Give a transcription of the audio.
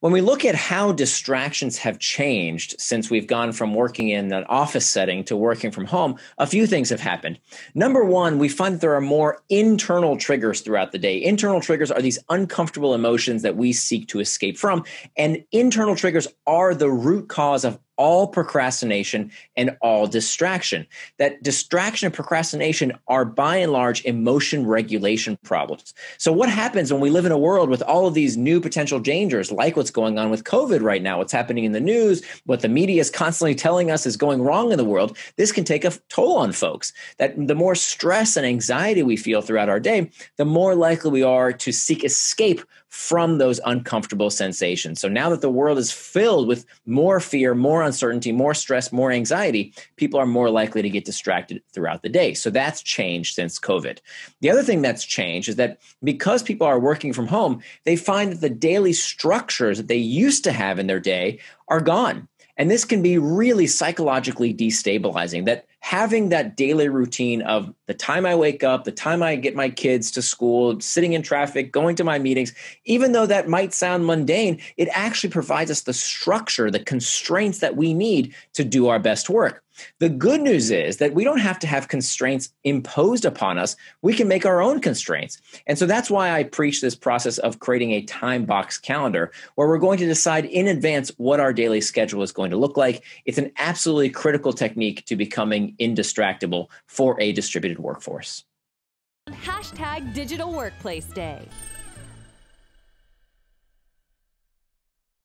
When we look at how distractions have changed since we've gone from working in an office setting to working from home, a few things have happened. Number one, we find that there are more internal triggers throughout the day. Internal triggers are these uncomfortable emotions that we seek to escape from, and internal triggers are the root cause of all procrastination and all distraction. That distraction and procrastination are by and large emotion regulation problems. So, what happens when we live in a world with all of these new potential dangers, like what's going on with COVID right now, what's happening in the news, what the media is constantly telling us is going wrong in the world? This can take a toll on folks. That the more stress and anxiety we feel throughout our day, the more likely we are to seek escape from those uncomfortable sensations. So, now that the world is filled with more fear, more uncertainty, more stress, more anxiety, people are more likely to get distracted throughout the day. So that's changed since COVID. The other thing that's changed is that because people are working from home, they find that the daily structures that they used to have in their day are gone. And this can be really psychologically destabilizing that having that daily routine of the time I wake up, the time I get my kids to school, sitting in traffic, going to my meetings, even though that might sound mundane, it actually provides us the structure, the constraints that we need to do our best work. The good news is that we don't have to have constraints imposed upon us. We can make our own constraints. And so that's why I preach this process of creating a time box calendar where we're going to decide in advance what our daily schedule is going to look like. It's an absolutely critical technique to becoming indistractable for a distributed workforce. Hashtag Digital Workplace Day.